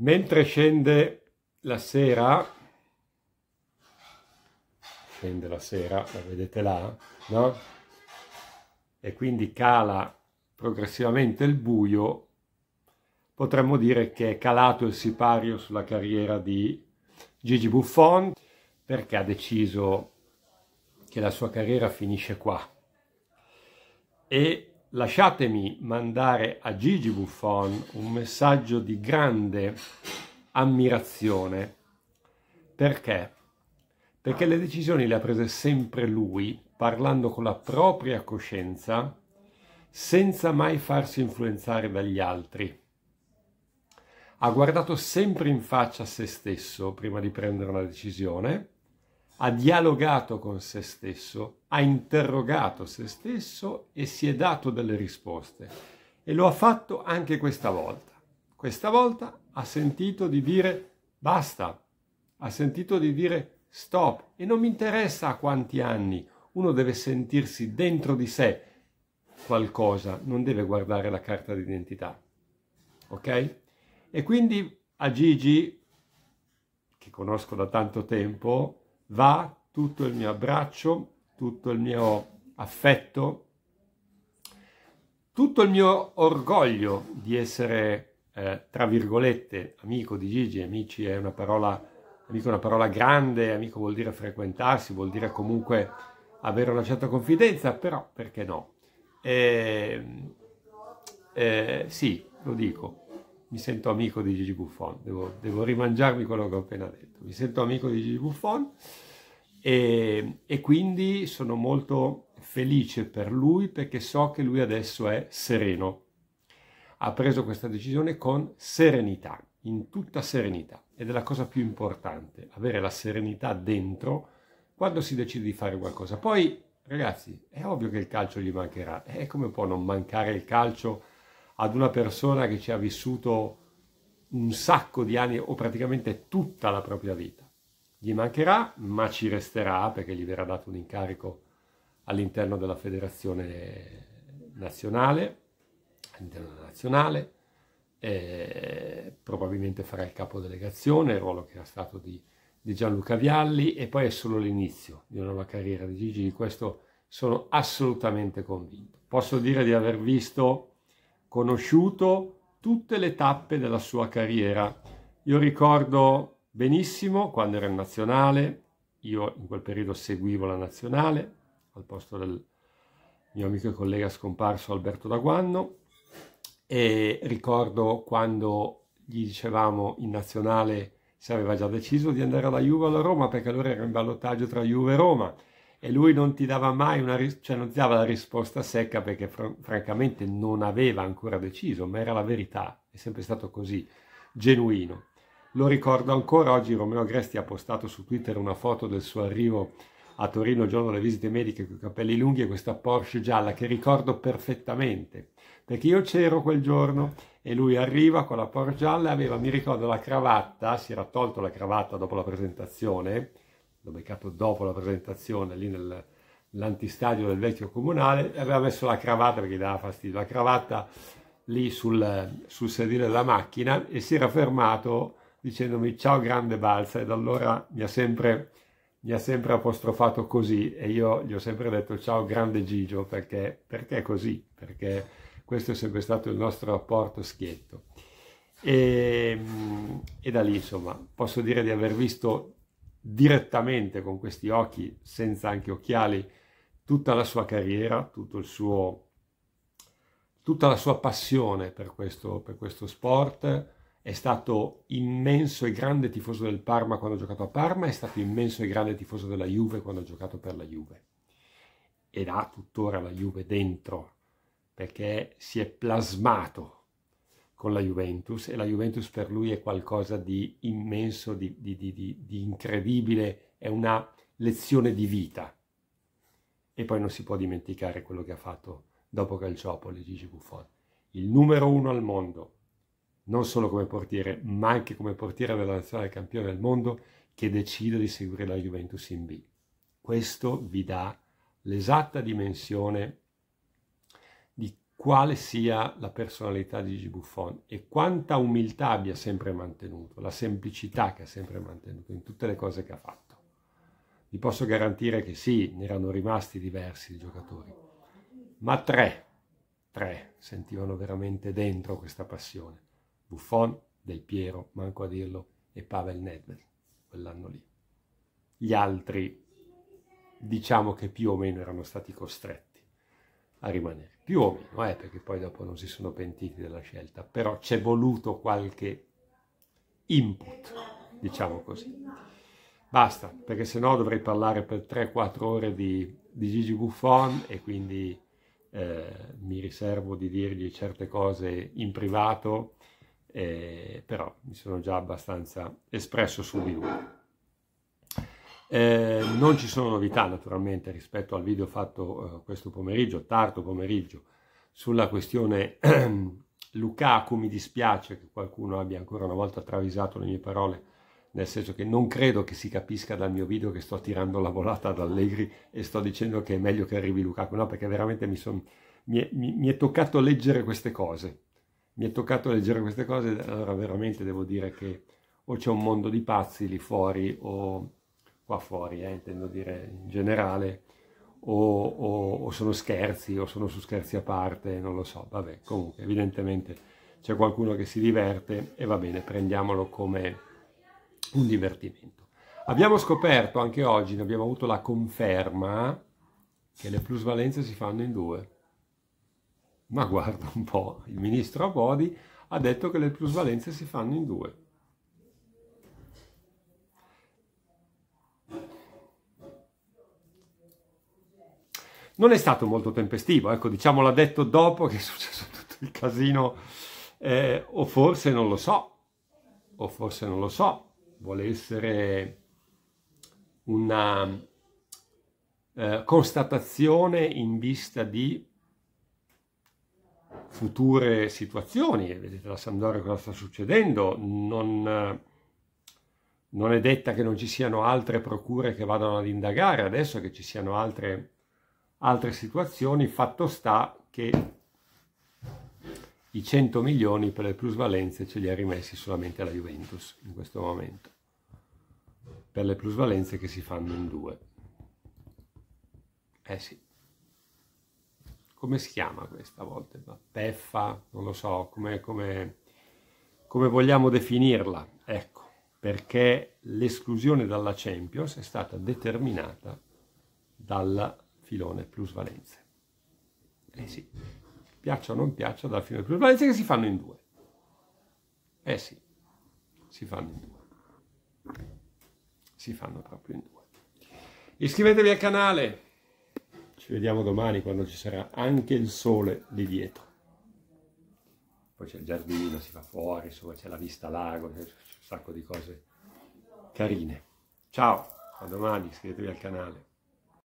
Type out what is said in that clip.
mentre scende la sera scende la sera la vedete là no e quindi cala progressivamente il buio potremmo dire che è calato il sipario sulla carriera di Gigi Buffon perché ha deciso che la sua carriera finisce qua e lasciatemi mandare a Gigi Buffon un messaggio di grande ammirazione. Perché? Perché le decisioni le ha prese sempre lui, parlando con la propria coscienza, senza mai farsi influenzare dagli altri. Ha guardato sempre in faccia a se stesso prima di prendere una decisione ha dialogato con se stesso, ha interrogato se stesso e si è dato delle risposte. E lo ha fatto anche questa volta. Questa volta ha sentito di dire basta, ha sentito di dire stop e non mi interessa a quanti anni uno deve sentirsi dentro di sé qualcosa, non deve guardare la carta d'identità. Ok? E quindi a Gigi, che conosco da tanto tempo, va tutto il mio abbraccio, tutto il mio affetto, tutto il mio orgoglio di essere, eh, tra virgolette, amico di Gigi. Amici è una parola, amico è una parola grande, amico vuol dire frequentarsi, vuol dire comunque avere una certa confidenza, però perché no? Eh, eh, sì, lo dico mi sento amico di Gigi Buffon, devo, devo, rimangiarmi quello che ho appena detto, mi sento amico di Gigi Buffon e, e, quindi sono molto felice per lui perché so che lui adesso è sereno, ha preso questa decisione con serenità, in tutta serenità ed è la cosa più importante, avere la serenità dentro quando si decide di fare qualcosa. Poi ragazzi è ovvio che il calcio gli mancherà, e come può non mancare il calcio? ad una persona che ci ha vissuto un sacco di anni o praticamente tutta la propria vita. Gli mancherà, ma ci resterà perché gli verrà dato un incarico all'interno della federazione nazionale, all'interno della nazionale, eh, probabilmente farà il capodelegazione, il ruolo che era stato di, di Gianluca Vialli e poi è solo l'inizio di una nuova carriera di Gigi, di questo sono assolutamente convinto. Posso dire di aver visto conosciuto tutte le tappe della sua carriera. Io ricordo benissimo quando era in nazionale, io in quel periodo seguivo la nazionale al posto del mio amico e collega scomparso Alberto Daguanno e ricordo quando gli dicevamo in nazionale se aveva già deciso di andare alla Juve o alla Roma perché allora era in ballottaggio tra Juve e Roma e lui non ti dava mai una risposta, cioè non ti dava la risposta secca perché fr- francamente non aveva ancora deciso, ma era la verità, è sempre stato così, genuino. Lo ricordo ancora oggi, Romeo Gresti ha postato su Twitter una foto del suo arrivo a Torino il giorno delle visite mediche con i capelli lunghi e questa Porsche gialla che ricordo perfettamente, perché io c'ero quel giorno e lui arriva con la Porsche gialla e aveva, mi ricordo, la cravatta, si era tolto la cravatta dopo la presentazione, l'ho beccato dopo la presentazione lì nell'antistadio del vecchio comunale e aveva messo la cravatta perché gli dava fastidio, la cravatta lì sul, sul sedile della macchina e si era fermato dicendomi ciao grande balsa e da allora mi ha sempre mi ha sempre apostrofato così e io gli ho sempre detto ciao grande Gigio perché, perché così, perché questo è sempre stato il nostro rapporto schietto. E, ehm, e da lì insomma posso dire di aver visto direttamente con questi occhi, senza anche occhiali, tutta la sua carriera, tutto il suo, tutta la sua passione per questo, per questo sport. È stato immenso e grande tifoso del Parma quando ha giocato a Parma, è stato immenso e grande tifoso della Juve quando ha giocato per la Juve. Ed ha tuttora la Juve dentro, perché si è plasmato con la Juventus e la Juventus per lui è qualcosa di immenso, di, di, di, di incredibile, è una lezione di vita. E poi non si può dimenticare quello che ha fatto dopo Calciopoli Gigi Buffon. Il numero uno al mondo, non solo come portiere, ma anche come portiere della nazionale campione del mondo, che decide di seguire la Juventus in B. Questo vi dà l'esatta dimensione quale sia la personalità di Gigi Buffon e quanta umiltà abbia sempre mantenuto, la semplicità che ha sempre mantenuto in tutte le cose che ha fatto. Vi posso garantire che sì, ne erano rimasti diversi i giocatori, ma tre, tre sentivano veramente dentro questa passione. Buffon, Del Piero, manco a dirlo, e Pavel Nedved, quell'anno lì. Gli altri, diciamo che più o meno erano stati costretti a rimanere più o meno, eh, perché poi dopo non si sono pentiti della scelta, però c'è voluto qualche input, diciamo così. Basta, perché sennò dovrei parlare per 3-4 ore di, di, Gigi Buffon e quindi eh, mi riservo di dirgli certe cose in privato, eh, però mi sono già abbastanza espresso su di lui. Eh, non ci sono novità naturalmente rispetto al video fatto eh, questo pomeriggio, tardo pomeriggio, sulla questione Lukaku. Mi dispiace che qualcuno abbia ancora una volta travisato le mie parole, nel senso che non credo che si capisca dal mio video che sto tirando la volata ad Allegri e sto dicendo che è meglio che arrivi Lukaku. No, perché veramente mi, son, mi, è, mi, mi è toccato leggere queste cose. Mi è toccato leggere queste cose, allora veramente devo dire che o c'è un mondo di pazzi lì fuori o qua fuori, eh, intendo dire in generale, o, o, o, sono scherzi, o sono su scherzi a parte, non lo so, vabbè, comunque evidentemente c'è qualcuno che si diverte e va bene, prendiamolo come un divertimento. Abbiamo scoperto anche oggi, ne abbiamo avuto la conferma, che le plusvalenze si fanno in due. Ma guarda un po', il ministro Abodi ha detto che le plusvalenze si fanno in due. non è stato molto tempestivo, ecco, diciamo l'ha detto dopo che è successo tutto il casino, eh, o forse non lo so, o forse non lo so, vuole essere una eh, constatazione in vista di future situazioni, vedete la Sampdoria cosa sta succedendo, non, non è detta che non ci siano altre procure che vadano ad indagare adesso, che ci siano altre altre situazioni, fatto sta che i 100 milioni per le plusvalenze ce li ha rimessi solamente alla Juventus in questo momento, per le plusvalenze che si fanno in due. Eh sì. Come si chiama questa volta? Peffa? Non lo so, come, come, come vogliamo definirla? Ecco, perché l'esclusione dalla Champions è stata determinata dalla filone plusvalenze. Eh sì, piaccia o non piaccia dal filone plusvalenze che si fanno in due. Eh sì, si fanno in due. Si fanno proprio in due. Iscrivetevi al canale. Ci vediamo domani quando ci sarà anche il sole lì dietro. Poi c'è il giardino, si va fuori, insomma c'è la vista lago, c'è un sacco di cose carine. Ciao, a domani, iscrivetevi al canale.